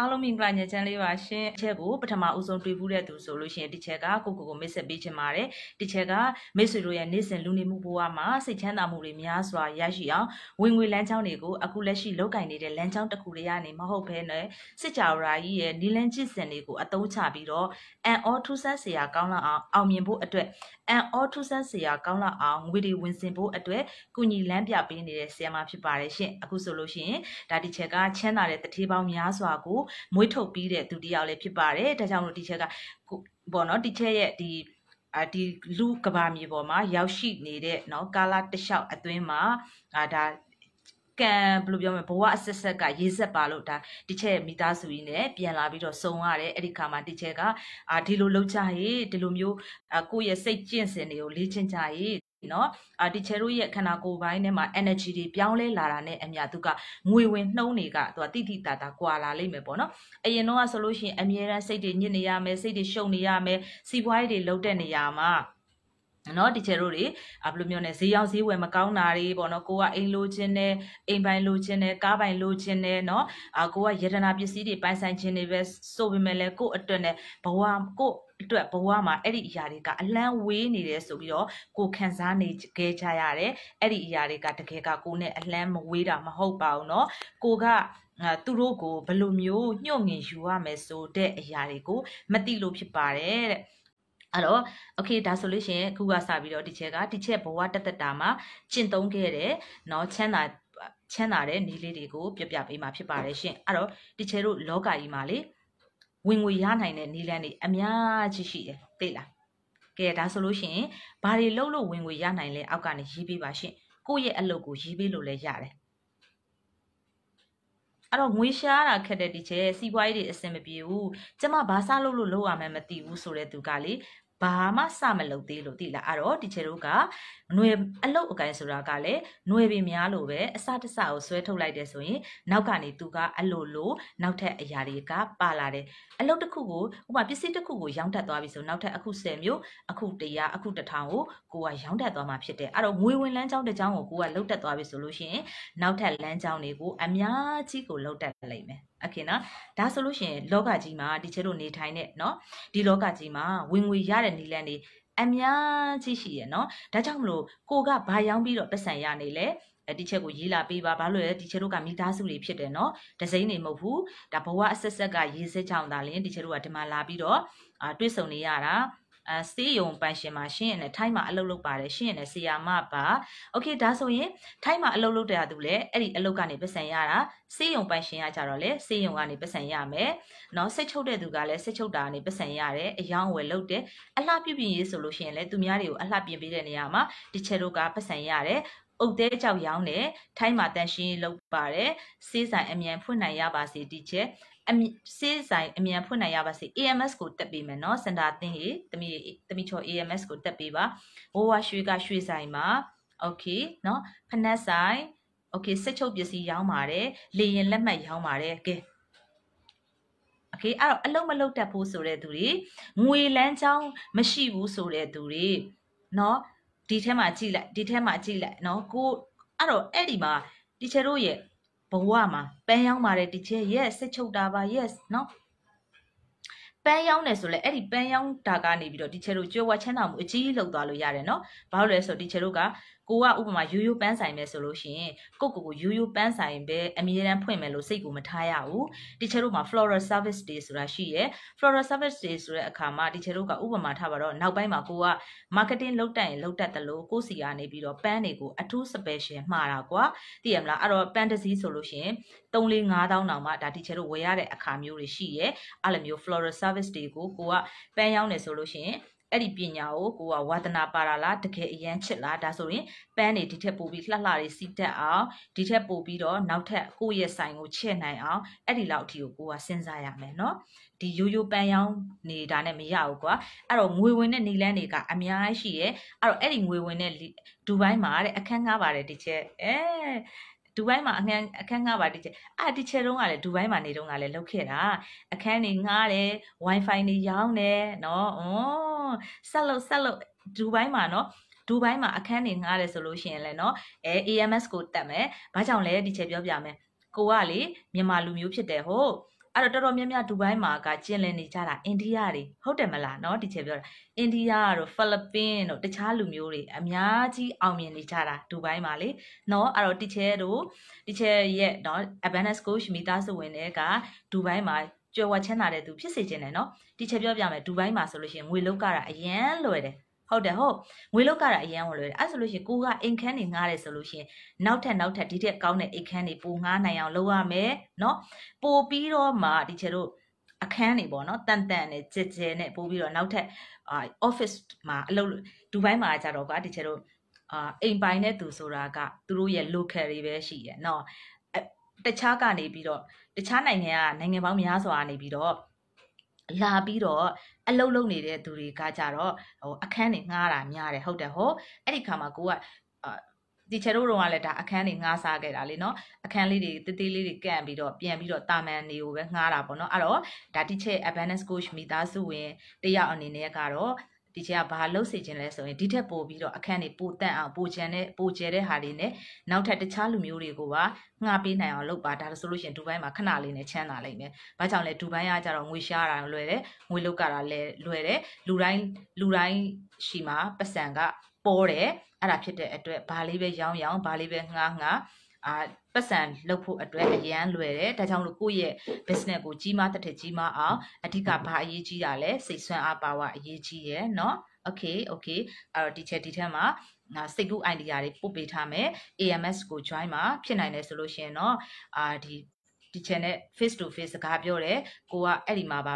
အားလုံးမင်္ဂလာညချမ်းလေးပါရှင်။ဒီချက်ကိုပထမဦးဆုံးတွေ့ဘူးတဲ့သူဆိုလို့ရှိရင်ဒီချက်ကကိုကိုကိုမိတ်ဆက်ပေးချင်ပါတယ်။ဒီချက်ကမိတ်ဆွေတို့ရဲ့နေ့စဉ်လူနေမှုဘဝမှာစိတ်ချမ်းသာမှုတွေများစွာရရှိအောင်ဝင်ငွေလမ်းကြောင်းတွေကိုအခုလက်ရှိလောက်ကင်နေတဲ့လမ်းကြောင်းတစ်ခုတွေကနေမဟုတ်ဘဲနဲ့စစ်ကြောရာကြီးရဲ့နီလန်းကျစ်စင်တွေကိုအသုံးချပြီးတော့အန်အောထူးဆန်းစရာကောင်းလောက်အောင်အောင်မြင်ဖို့အတွက်အန်အောထူးဆန်းဆရာကောင်းလာအောင်ငွေတွေဝင်စင်ဖို့အတွက်ကုညီလမ်းပြပေးနေတဲ့ဆရာမဖြစ်ပါတယ်ရှင်အခုဆိုလို့ရှိရင်ဒါဒီချက်ကချမ်းသာတဲ့တတိပေါင်းများစွာကိုမွေးထုတ်ပြီးတဲ့သူတစ်ယောက်လည်းဖြစ်ပါတယ်ဒါကြောင့်မို့ဒီချက်ကဘောနော်ဒီချက်ရဲ့ဒီအဒီလူကဘာမြေပေါ်မှာရောက်ရှိနေတဲ့เนาะကာလာတစ်လျှောက်အတွင်းမှာဒါကံဘယ်လိုပြောမလဲဘဝအဆက်ဆက်ကရေးဆက်ပါလို့ဒါတချဲမိသားစုကြီးနဲ့ပြန်လာပြီးတော့စုံရတယ်အဲ့ဒီခါမှာတချဲကအာဒီလိုလောက်ကြရေးဒီလိုမျိုးကိုယ့်ရဲ့စိတ်ကျင့်စဉ်တွေကိုလေ့ကျင့်ကြရေးနော်အာဒီချေရိုရဲ့ခန္ဓာကိုယ်ပိုင်းထဲမှာ energy တွေပြောင်းလဲလာတာနဲ့အမြသူကငွေဝင်နှုံးတွေကသူကတိတိတတာကွာလာလိမ့်မယ်ပေါ့နော်အရင်တော့ဆိုလို့ရှိရင်အမြဲတမ်းစိတ်တွေညစ်နေရမယ်စိတ်တွေရှုပ်နေရမယ်စီးပွားရေးတွေလုံးတက်နေရမှာနော်တီချယ်တို့တွေအဘလိုမျိုးနဲ့ဈေးရောက်ဈေးဝယ်မကောင်းတာတွေပေါ့နော်ကိုကအိမ်လိုချင်တဲ့အိမ်ပိုင်လိုချင်တဲ့ကားပိုင်လိုချင်တဲ့နော်အာကိုကယတနာပစ္စည်းတွေပိုင်ဆိုင်ခြင်းတွေပဲဆိုပေမဲ့လည်းကို့အတွက်နဲ့ဘဝကို့အတွက်ဘဝမှာအဲ့ဒီအရာတွေကအလန်းဝေးနေတယ်ဆိုပြီးတော့ကိုခံစားနေခဲ့ကြရတယ်အဲ့ဒီအရာတွေကတကယ်ကကိုနဲ့အလန်းမဝေးတာမဟုတ်ပါဘူးเนาะကိုကသူတို့ကိုဘယ်လိုမျိုးညှို့ငင်ယူရမယ်ဆိုတဲ့အရာတွေကိုမသိလို့ဖြစ်ပါတယ်တဲ့အဲ့တော့ okay ဒါဆိုလို့ရှိရင်အခုကစပြီးတော့ဒီချက်ကဒီချက်ဘဝတက်တက်တာမှာကျင့်သုံးခဲ့တဲ့เนาะချမ်းသာချမ်းသာတဲ့နည်းလေးတွေကိုပြပြပေးမှာဖြစ်ပါတယ်ရှင်အဲ့တော့ဒီချက်တို့လောကကြီးမှာလေဝင်ငွေရနိုင်တဲ့နည်းလမ်းတွေအများကြီးရှိတယ်သိလားကဲဒါဆိုလို့ရှိရင်ဘာတွေလုပ်လို့ဝင်ငွေရနိုင်လဲအောက်ကနေရေးပေးပါရှင်ကိုယ့်ရဲ့အလုပ်ကိုရေးပေးလို့လည်းရတယ်အဲ့တော့ငွေရှားတာခက်တဲ့ဒီချက်စီးပွားရေးတွေအဆင်မပြေဘူးကျမဘာစလုပ်လို့လုပ်ရမှန်းမသိဘူးဆိုတဲ့သူကလေဘာမှစမလုပ်သေးလို့တိလားအဲ့တော့ဒီချေတို့ကຫນွေအလုတ်အကန်ဆိုတာကလည်းຫນွေပင်များလို့ပဲအစတစကိုဆွဲထုတ်လိုက်တယ်ဆိုရင် နောက်ကနေသူကအလိုလိုနောက်ထပ်အရာတွေကပါလာတယ်အလုတ်တစ်ခုကိုဥပမာပစ္စည်းတစ်ခုကိုရောင်းတတ်သွားပြီဆိုနောက်ထပ်အခု10မျိုးအခု100အခု1000ကိုကိုကရောင်းတတ်သွားမှာဖြစ်တယ်အဲ့တော့ငွေဝင်လမ်းကြောင်းတစ်ကြောင်းကိုကိုကလုတ်တက်သွားပြီဆိုလို့ရှိရင်နောက်ထပ်လမ်းကြောင်းတွေကိုအများကြီးကိုလုတ်တက်လိမ့်မယ်โอเคနော်ဒါဆိုလို့ရှိရင်လောကကြီးမှာဒီချေတို့နေထိုင်တဲ့เนาะဒီလောကကြီးမှာဝင်ငွေရတဲ့နည်းလမ်းတွေအများကြီးရှိရယ်เนาะဒါကြောင့်မလို့ကိုကဘာရောင်းပြီးတော့ပတ်စံရနေလဲအဒီချက်ကိုရေးလာပေးပါဘာလို့လဲဒီချက်တို့ကမိသားစုတွေဖြစ်တယ်เนาะဒစိမ့်နေမဟုတ်ဘူးဒါဘဝအဆက်ဆက်ကရေးစက်ချောင်းတာလင်းဒီချက်တို့ကဒီမှာလာပြီးတော့အာတွေးဆုံနေရတာအဲစေးယုံပိုင်ရှင်မှာရှင်းရင်လည်းထိုင်းမှာအလုပ်လုပ်ပါတယ်ရှင်းရင်လည်းဆီယာမပါโอเคဒါဆိုရင်ထိုင်းမှာအလုပ်လုပ်တဲ့သူလည်းအဲ့ဒီအလုပ်ကနေပတ်စံရတာစေးယုံပိုင်ရှင်ရကြတော့လေစေးယုံကနေပတ်စံရမယ်เนาะစိတ်ချုပ်တဲ့သူကလည်းစိတ်ချုပ်တာကနေပတ်စံရတယ်အယောင်းဝယ်လုပ်တယ်အလှပြပြရေးဆိုလို့ရှိရင်လည်းသူများတွေကိုအလှပြင်ပေးတဲ့နေရာမှာဒီချေတို့ကပတ်စံရတယ်အုတ်သေးကြောက်ရောင်းတယ်ထိုင်းမှာတန်ရှင်းလုပ်ပါတယ်စေးဆိုင်အမြန်ဖွင့်နိုင်ရပါစေဒီချက်အစေးဆိုင်အမြန်ဖွင့်နိုင်ရပါစေ AMS ကိုတက်ပေးမယ်နော်စင်တာသင်ဟေတမိတမိချော AMS ကိုတက်ပေးပါဘိုးဝရွှေကရွှေဆိုင်မှာ okay နော်ဖနက်ဆိုင် okay စစ်ချုပ်ပစ္စည်းရောင်းပါတယ်လေရင်လက်မှတ်ရောင်းပါတယ်ကဲ okay အဲ့တော့အလုံးမလုံးတက်ဖို့ဆိုတဲ့သူတွေငွေလန်းချောင်းမရှိဘူးဆိုတဲ့သူတွေเนาะဒီထဲမှာကြည့်လိုက်ဒီထဲမှာကြည့်လိုက်เนาะကိုအဲ့တော့အဲ့ဒီမှာတီချာတို့ရဲ့ဘဝမှာပန်းရောင်းပါတယ်တစ်ချက် yes စစ်ချုပ်တာပါ yes နော်ပန်းရောင်းတယ်ဆိုလဲအဲ့ဒီပန်းရောင်းတာကနေပြီးတော့ဒီချေတို့ကြွယ်ဝချမ်းသာမှုအကြီးကြီးလောက်သွားလို့ရတယ်နော်ဘာလို့လဲဆိုတော့ဒီချေတို့ကကိုကဥပမာယူယူပန်းဆိုင်မယ်ဆိုလို့ရှိရင်ကိုကိုကိုယူယူပန်းဆိုင်ပဲအမြဲတမ်းဖွင့်မယ်လို့စိတ်ကိုမထားရဘူးတီချာတို့မှာ floral service day ဆိုတာရှိရယ် floral service day ဆိုတဲ့အခါမှာတီချာတို့ကဥပမာထားပါတော့နောက်ပိုင်းမှာကိုက marketing လုပ်တတ်ရင်လုပ်တတ်တယ်လို့ကိုစီကနေပြီးတော့ပန်းတွေကိုအထူး special မှားတာကွာသိရမလားအဲ့တော့ပန်းတစ်စည်းဆိုလို့ရှိရင်3 4 5000တောင်မှဒါတီချာတို့ဝယ်ရတဲ့အခါမျိုးတွေရှိရယ်အဲ့လိုမျိုး floral service day ကိုကိုကပန်းရောင်းနေဆိုလို့ရှိရင်အဲ့ဒီပညာကိုကိုကဝါသနာပါတာလားတကယ်အရန်ချစ်လားဒါဆိုရင်ပန်းတွေဒီထက်ပိုပြီးလှလှတွေစီတက်အောင်ဒီထက်ပိုပြီးတော့နောက်ထပ်ကိုယ့်ရဲ့ဆိုင်ကိုချဲ့နိုင်အောင်အဲ့ဒီလောက်အထိကိုကိုကစဉ်းစားရမယ်เนาะဒီရိုးရိုးပန်းရောင်းနေတာနဲ့မရဘူးကွာအဲ့တော့ငွေဝင်တဲ့နေလန်းတွေကအများကြီးရှိရဲအဲ့တော့အဲ့ဒီငွေဝင်တဲ့ဒူဘိုင်းမှာတဲ့အခန်းကားပါတယ်ဒီချက်အဲဒူဘိုင်းမှာအခန်းအခန်းငှားပါတိကျအာတိကျတုန်းကလည်းဒူဘိုင်းမှာနေတုန်းကလည်းလောက်ခဲ့တာအခန်းနေငှားတယ် wifi နေရောင်းတယ်နော်ဩဆက်လို့ဆက်လို့ဒူဘိုင်းမှာနော်ဒူဘိုင်းမှာအခန်းတွေငှားတယ်ဆိုလို့ရှိရင်လည်းနော်အဲ AMS ကိုတက်မယ်။ဘာကြောင့်လဲဒီချက်ပြောပြမယ်။ကိုကလေမြန်မာလူမျိုးဖြစ်တယ်ဟုတ်။အဲ့တော့တော်တော်များများဒူဘိုင်းမှာကကျင်လည်နေကြတာအိန္ဒိယတွေဟုတ်တယ်မလားနော်ဒီချက်ပြောတာအိန္ဒိယတို့ဖိလစ်ပင်းတို့တခြားလူမျိုးတွေအများကြီးအောင်မြင်နေကြတာဒူဘိုင်းမှာလေနော်အဲ့တော့တီချဲတို့တီချဲရဲ့နော် Abundance Coach မိသားစုဝင်တွေကဒူဘိုင်းမှာကြွယ်ဝချမ်းသာတဲ့သူဖြစ်စေချင်တယ်နော်ဒီချက်ပြောပြမယ်ဒူဘိုင်းမှာဆိုလို့ရှိရင်ငွေလောက်ကတာအရန်လွယ်တယ်ဟုတ်တယ်ဟုတ်ငွေလောက်ကတာအရန်ဝင်လွယ်တယ်အဲ့ဆိုလို့ရှိရင်ကိုကအိမ်ခန်းတွေငားတယ်ဆိုလို့ရှိရင်နောက်ထပ်နောက်ထပ်ဒီထက်ကောင်းတဲ့အိမ်ခန်းတွေပိုငားနိုင်အောင်လုပ်ရမယ်နော်ပိုပြီးတော့မှဒီချက်တို့အခန်းတွေပေါ့နော်တန်တန်နဲ့ကြဲကြဲနဲ့ပို့ပြီးတော့နောက်ထပ်အာ office မှာအလုပ်ဒူဘိုင်းမှာကြတော့ကွာတချို့တို့အာအိမ်ပိုင်တဲ့သူဆိုတာကသူတို့ရဲ့ local တွေပဲရှိတယ်เนาะတခြားကနေပြီးတော့တခြားနိုင်ငံကနိုင်ငံပေါင်းများစွာနေပြီးတော့လာပြီးတော့အလုတ်လုတ်နေတဲ့သူတွေကကြတော့ဟိုအခန်းတွေငှားတာများတယ်ဟုတ်တယ်ဟိုအဲ့ဒီခါမှာကိုကဒီချေတို့တော့ကလည်းဒါအခန်းတွေငှားစားခဲ့တာလေနော်အခန်းလေးတွေတေးသေးလေးတွေကန့်ပြီးတော့ပြန်ပြီးတော့တာမန်တွေကိုပဲငှားတာပေါ့နော်အဲ့တော့ဒါတိချေ advanced coach မိသားစုဝင်တယောက်အနေနဲ့ကတော့ဒီချက်ကဘာလုပ်စေချင်လဲဆိုရင်ဒီထက်ပိုပြီးတော့အခန်းတွေပိုတန့်အောင်ပိုချန်တဲ့ပိုကျဲတဲ့ဟာတွေနဲ့နောက်ထပ်တခြားလူမျိုးတွေကိုပါငှားပေးနိုင်အောင်လုပ်ပါဒါလို့ဆိုလို့ရှိရင်ဒူဘိုင်းမှာခဏလေးနဲ့ချမ်းသာလိမ့်မယ်။ဘာကြောင့်လဲဒူဘိုင်းကကြတော့ငွေရှားတာလွယ်တယ်ငွေလုတ်ကတာလည်းလွယ်တယ်လူတိုင်းလူတိုင်းရှိမှာပတ်စံကပေါ်တယ်အဲ့ဒါဖြစ်တဲ့အတွက်ဘာလေးပဲရောင်းရောင်းဘာလေးပဲငှားငှားအာပတ်စံလုပ်ဖို့အတွက်အရန်လွယ်တယ်ဒါကြောင့်လို့ကိုယ့်ရဲ့ business ကိုကြီးမားတက်တက်ကြီးမားအောင်အဓိကဘာအရေးကြီးတာလဲစိတ်ဆွမ်းအားပါဝါအရေးကြီးရယ်เนาะ okay okay အဲ့တော့ဒီချက်ဒီထက်မှာငါစိတ်ကူး idea တွေပို့ပေးထားမယ် AMS ကို join မှာဖြစ်နိုင်တယ်ဆိုလို့ရှိရင်တော့အာဒီဒီ channel face to face စကားပြောတယ်ကိုကအဲ့ဒီမှာပါ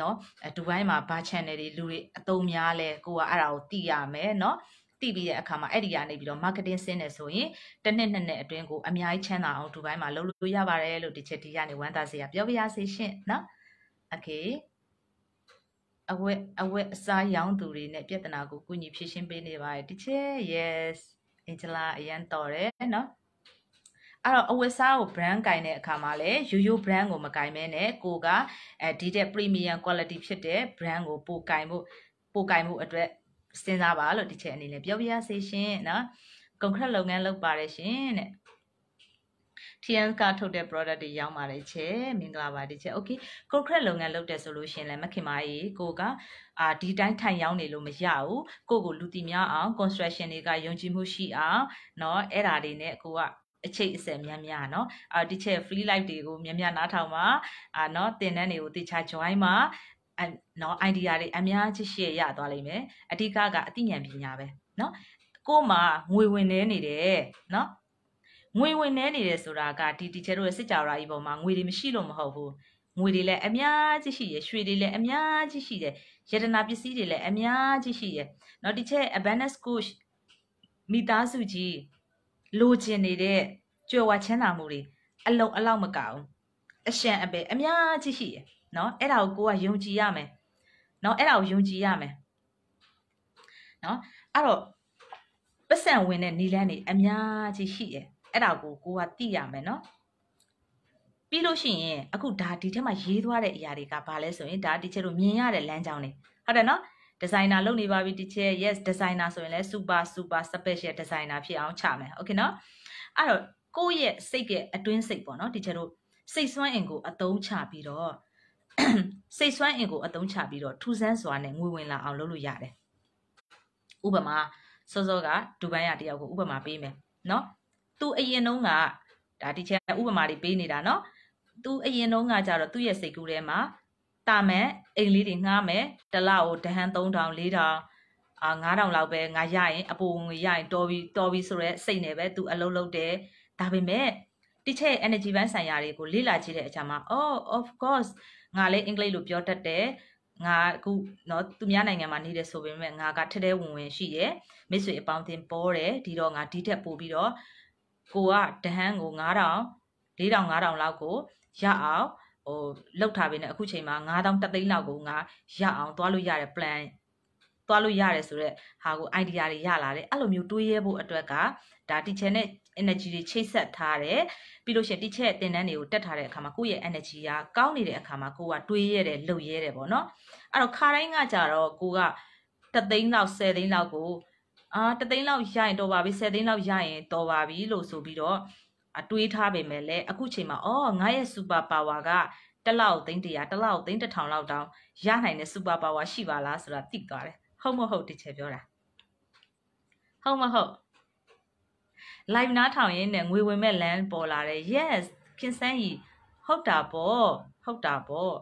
နော်ဒူဘိုင်းမှာဘာ channel တွေလူတွေအသုံးများလဲကိုကအဲ့ဒါကိုသိရမယ်နော်သိပြီးတဲ့အခါမှာအဲ့ဒီကနေပြီးတော့ marketing ဆင်းနေဆိုရင်တစ်နှစ်နှစ်နဲ့အတွင်းကိုအများကြီးချမ်းသာအောင်ဒူဘိုင်းမှာလုပ်လို့ရပါတယ်လို့ဒီချက်ဒီကနေဝမ်းသာစေရပြောပြရစီရှင့်နော် okay အဝက်အဝက်အစားရောင်းသူတွေနဲ့ပြဿနာကိုကူညီဖြေရှင်းပေးနေပါတယ်ဒီချက် yes အင်ဂျလာအရန်တော်တယ်နော်အဲ့တော့အဝတ်စားကို brand ကင်တဲ့အခါမှာလည်းရိုးရိုး brand ကိုမကင်မဲနဲ့ကိုကအဲဒီတဲ့ premium quality ဖြစ်တဲ့ brand ကိုပိုကင်ဖို့ပိုကင်ဖို့အတွက်စဉ်းစားပါလို့ဒီချက်အနေနဲ့ပြောပြရစေရှင်နော်ကွန်ကရစ်လုပ်ငန်းလုပ်ပါတယ်ရှင်တဲ့ TN ကထုတ်တဲ့ product တွေရောင်းပါတယ်ချေမင်္ဂလာပါဒီချေ okay concrete လုပ်ငန်းလုပ်တယ်ဆိုလို့ရှင်လဲမခင်ပါကြီးကိုကအာဒီတိုင်းထိုင်ရောင်းနေလို့မရဘူးကိုကိုလူတီများအောင် construction တွေကယုံကြည်မှုရှိအောင်เนาะအဲ့ဒါတွေနဲ့ကိုကအချိတ်အဆက်များများเนาะအာဒီချက် free live တွေကိုများများနားထောင်ပါအာเนาะတင်တန်းတွေကိုတေချာ join ပါနော် idea တွေအများကြီးရှေ့ရသွားလိမ့်မယ်အဓိကကအသိဉာဏ်ပညာပဲနော်ကို့မှာငွေဝင်နေနေတယ်နော်ငွေဝင်နေနေတယ်ဆိုတာကဒီတီချာတို့ရဲ့စစ်ကြောရာကြီးပေါ်မှာငွေတွေမရှိလို့မဟုတ်ဘူးငွေတွေလည်းအများကြီးရှိရယ်ရွှေတွေလည်းအများကြီးရှိတယ်ယတနာပစ္စည်းတွေလည်းအများကြီးရှိရယ်နော်ဒီချက် abundance coach မိသားစုကြီးလိုချင်နေတဲ့ကြွယ်ဝချမ်းသာမှုတွေအလုံးအလောက်မကအောင် အရှံအပဲအများကြီးရှိရယ်နော်အဲ့ဒါကိုကိုကယုံကြည်ရမယ်နော်အဲ့ဒါကိုယုံကြည်ရမယ်နော်အဲ့တော့ပတ်စံဝင်တဲ့နီလန်းတွေအများကြီးရှိတယ်အဲ့ဒါကိုကိုကသိရမယ်နော်ပြီးလို့ရှိရင်အခုဒါဒီထဲမှာရေးသွားတဲ့အရာတွေကဘာလဲဆိုရင်ဒါတီချေတို့မြင်ရတဲ့လမ်းကြောင်းတွေဟုတ်တယ်နော်ဒီဇိုင်နာလုပ်နေပါပြီတီချေ yes ဒီဇိုင်နာဆိုရင်လဲ super super special designer ဖြစ်အောင်ချမယ်โอเคနော်အဲ့တော့ကိုယ့်ရဲ့စိတ်ရဲ့အတွင်းစိတ်ပေါ့နော်တီချေတို့စိတ်စွမ်းအင်ကိုအသုံးချပြီးတော့စိတ်ဆွမ်းအင်ကိုအသုံးချပြီးတော့ထူဆန်းစွာနဲ့ငွေဝင်လာအောင်လုပ်လို့ရတယ်။ဥပမာစောစောကဒူဘိုင်းကတယောက်ကိုဥပမာပေးမယ်နော်။ तू အရင်တုန်းကဒါဒီချက်ဥပမာတွေပေးနေတာနော်။ तू အရင်တုန်းကကြတော့သူ့ရဲ့စိတ်ကူးထဲမှာတာမန်အိမ်လေးတွေငှားမယ်တလကိုဒဟန်3000 4000အာ9000လောက်ပဲငါရရင်အပူဝင်ရရင်တော်ပြီတော်ပြီဆိုတော့စိတ်နဲ့ပဲ तू အလုပ်လုပ်တယ်ဒါပေမဲ့ teacher ရဲ့ energy ဘန်းဆိုင်ရာတွေကိုလေ့လာကြည့်တဲ့အချိန်မှာ oh of course ငါလည်းအင်္ဂလိပ်လိုပြောတတ်တယ်ငါအခုเนาะသူများနိုင်ငံမှာနေတယ်ဆိုပေမဲ့ငါကထက်ထဲဝင်ဝင်ရှိတယ်မိတ်ဆွေအပေါင်းအသင်းပေါ်တယ်ဒီတော့ငါဒီထက်ပိုပြီးတော့ကိုကဒဟန်းကို9000 4000 5000လောက်ကိုရအောင်ဟိုလောက်ထားပေးနေအခုချိန်မှာ9000တသိန်းလောက်ကိုငါရအောင်သွားလို့ရတဲ့ plan သွားလို့ရတယ်ဆိုတော့ဟာကို idea တွေရလာတယ်အဲ့လိုမျိုးတွေးရဲဖို့အတွက်ကဒါ teacher နဲ့ energy တွေချိတ်ဆက်ထားတယ်ပြီးလို့ရှိရင် teacher ရဲ့သင်တန်းတွေကိုတက်ထားတဲ့အခါမှာကိုယ့်ရဲ့ energy ကကောင်းနေတဲ့အခါမှာကိုကတွေးရဲတယ်လှုပ်ရဲတယ်ပေါ့နော်အဲ့တော့ခါတိုင်းကကြတော့ကိုကတသိန်းလောက်10သိန်းလောက်ကိုအာတသိန်းလောက်ရရင်တော်ပါပြီ10သိန်းလောက်ရရင်တော်ပါပြီလို့ဆိုပြီးတော့အတွေးထားပေမဲ့လည်းအခုချိန်မှာအော်ငါရဲ့ super power ကတလောက်သိန်း100တလောက်သိန်း1000လောက်တောင်ရနိုင်တဲ့ super power ရှိပါလားဆိုတာသိသွားတယ်ဟုတ်မဟုတ်တီချယ်ပြောတာဟုတ်မဟုတ် live နားထောင်ရင်းနဲ့ငွေဝင်မဲ့လမ်းပေါ်လာတယ် yes ခင်စန်းကြီးဟုတ်တာပေါ့ဟုတ်တာပေါ့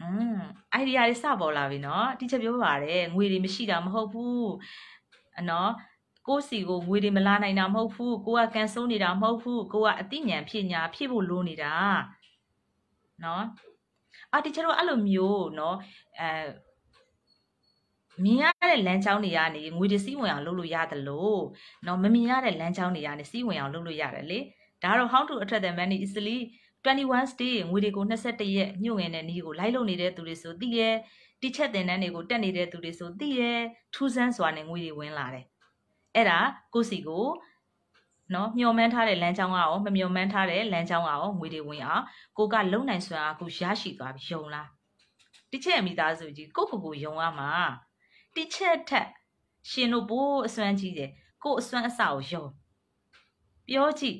อืมไอเดียတွေစပေါ်လာပြီเนาะတီချယ်ပြောပါတယ်ငွေတွေမရှိတာမဟုတ်ဘူးအနော်ကိုယ်စီကိုငွေတွေမလာနိုင်တာမဟုတ်ဘူးကိုကကန်ဆိုးနေတာမဟုတ်ဘူးကိုကအသိဉာဏ်ဖြစ်ညာဖြစ်ဖို့လိုနေတာเนาะအာတီချာတို့အဲ့လိုမျိုးနော်အဲမြင်ရတဲ့လမ်းကြောင်းတွေကနေငွေတစည်းဝင်အောင်လုပ်လို့ရတယ်လို့နော်မမြင်ရတဲ့လမ်းကြောင်းတွေကနေစည်းဝင်အောင်လုပ်လို့ရတယ်လေဒါတော့ how to attract the money easily 21 stay ငွေတွေကို22ရက်ညှို့ငင်တဲ့နည်းကိုလိုက်လုပ်နေတဲ့သူတွေဆိုသိရဲ့တိချက်တင်တန်းတွေကိုတက်နေတဲ့သူတွေဆိုသိရဲ့ထူးဆန်းစွာနဲ့ငွေတွေဝင်လာတယ်အဲ့ဒါကိုစီကိုနော်မျော်မှန်းထားတဲ့လမ်းကြောင်းကရောမမျော်မှန်းထားတဲ့လမ်းကြောင်းကရောငွေတွေဝင်အောင်ကိုကလုံနိုင်စွမ်းအားကိုရရှိသွားပြီယုံလားတိချက်မိသားစုကြီးကိုကိုကိုယုံရမှာတိချက်ထက်ရှင်တို့ဘိုးအစွမ်းကြီးတယ်ကိုအစွမ်းအစကိုယုံပြောကြည့်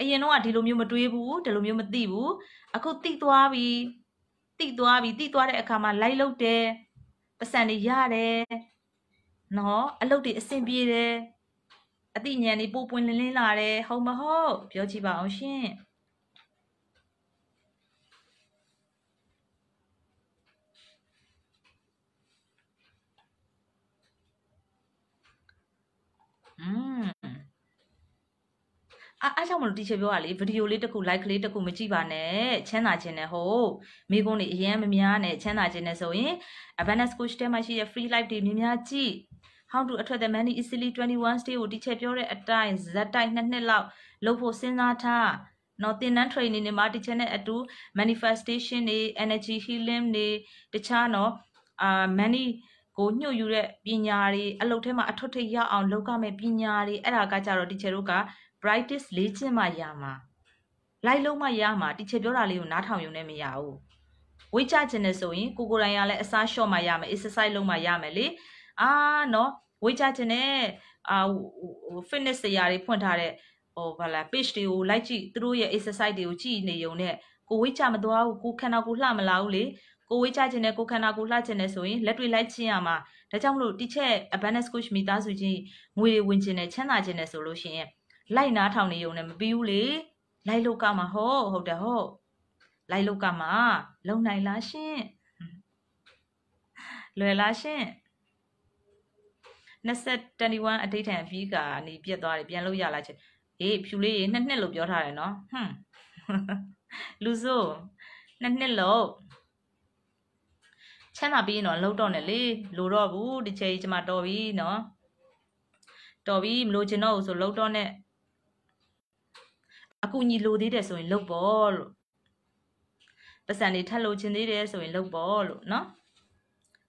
အရင်တော့ကဒီလိုမျိုးမတွေးဘူးဒီလိုမျိုးမသိဘူးအခုတိသွားပြီတိသွားပြီတိသွားတဲ့အခါမှာလိုက်လုတ်တယ်ပစံတွေရတယ်နော်အလုပ်တွေအဆင်ပြေတယ်အသိဉာဏ်လေးပိုပွင့်လင်းလင်းလာတယ်ဟုတ်မဟုတ်ပြောကြည့်ပါအောင်ရှင်อืมအားအားကြောင့်မလို့တီချေပြောတာလေဗီဒီယိုလေးတစ်ခု like လေးတစ်ခုမကြည့်ပါနဲ့ချမ်းသာခြင်းနဲ့ဟုတ်မိကုန်းတွေအရင်မများနဲ့ချမ်းသာခြင်းနဲ့ဆိုရင် abundance coach ထဲမှာရှိတဲ့ free live တွေများများကြည့် how to attract the money easily 21 stay ကိုတီချာပြောတဲ့အတိုင်းဇက်တိုက်နှစ်နှစ်လောက်လုပ်ဖို့စဉ်းစားထားနော်သင်တန်း training တွေမှာတီချာနဲ့အတူ manifestation တွေ energy healing တွေတခြားနော်အာ money ကိုညှို့ယူတဲ့ပညာတွေအလုပ်ထဲမှာအထွတ်ထိပ်ရအောင်လုပ်ရမယ့်ပညာတွေအဲ့ဒါကကြတော့တီချာတို့က brightest လေးချင်းမှရမှာလိုက်လုံးမှရမှာတီချာပြောတာလေးကိုနားထောင်ယူနေမရဘူးဝိကြခြင်းနဲ့ဆိုရင်ကိုကိုယ်တိုင်ကလည်းအစားလျှော့မှရမယ် exercise လုပ်မှရမယ်လေအာနော်ဝေးချခြင်းနဲ့အာ fitness စရာတွေဖွင့်ထားတဲ့ဟိုဘာလဲ page တွေကိုလိုက်ကြည့်သူတို့ရဲ့ exercise တွေကိုကြည့်နေုံနဲ့ကိုဝေးချမသွားဘူးကိုခန္ဓာကိုယ်လှမလာဘူးလေကိုဝေးချခြင်းနဲ့ကိုခန္ဓာကိုယ်လှခြင်းနဲ့ဆိုရင်လက်တွေလိုက်ချင်းရမှာဒါကြောင့်မလို့တစ်ချက် abundance coach မိသားစုချင်းငွေတွေဝင်ခြင်းနဲ့ချမ်းသာခြင်းနဲ့ဆိုလို့ရှိရင်လိုက်နားထောင်နေုံနဲ့မပြီးဘူးလေလိုက်လောက်ကမှာဟုတ်ဟုတ်တယ်ဟုတ်လိုက်လောက်ကမှာလုံနိုင်လားရှင်လွယ်လားရှင်2021အတိတ်ထံအပြီးကနေပြက်သွားတယ်ပြန်လို့ရလားချင်အေးဖြူလေးရေနှစ်နှစ်လို့ပြောထားတယ်နော်ဟွန်းလူစိုးနှစ်နှစ်လို့ချမ်းသာပြီးရင်တော့လှုပ်တော့နဲ့လေလိုတော့ဘူးဒီချိန်ကျမတော်ပြီနော်တော်ပြီမလိုချင်တော့ဘူးဆိုလှုပ်တော့နဲ့အကူညီလိုသေးတယ်ဆိုရင်လှုပ်ပေါ့လို့ပတ်စံတွေထပ်လိုချင်သေးတယ်ဆိုရင်လှုပ်ပေါ့လို့နော်